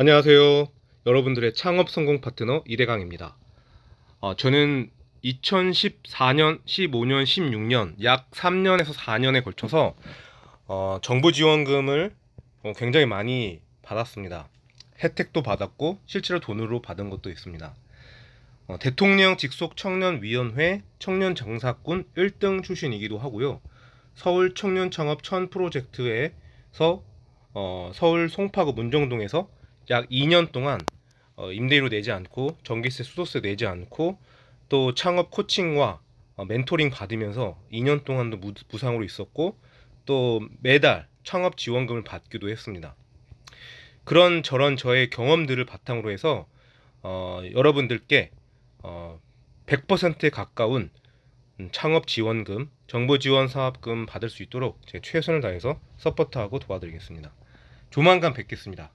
안녕하세요. 여러분들의 창업 성공 파트너 이대강입니다. 어, 저는 2014년, 15년, 16년 약 3년에서 4년에 걸쳐서 어, 정부 지원금을 어, 굉장히 많이 받았습니다. 혜택도 받았고 실제로 돈으로 받은 것도 있습니다. 어, 대통령 직속 청년위원회 청년 정사꾼 1등 출신이기도 하고요. 서울 청년 창업 천 프로젝트에서 어, 서울 송파구 문정동에서 약 2년 동안 어, 임대료 내지 않고 전기세 수도세 내지 않고 또 창업 코칭과 어, 멘토링 받으면서 2년 동안도 무, 무상으로 있었고 또 매달 창업 지원금을 받기도 했습니다. 그런 저런 저의 경험들을 바탕으로 해서 어, 여러분들께 어, 100%에 가까운 음, 창업 지원금, 정보 지원 사업금 받을 수 있도록 제가 최선을 다해서 서포트하고 도와드리겠습니다. 조만간 뵙겠습니다.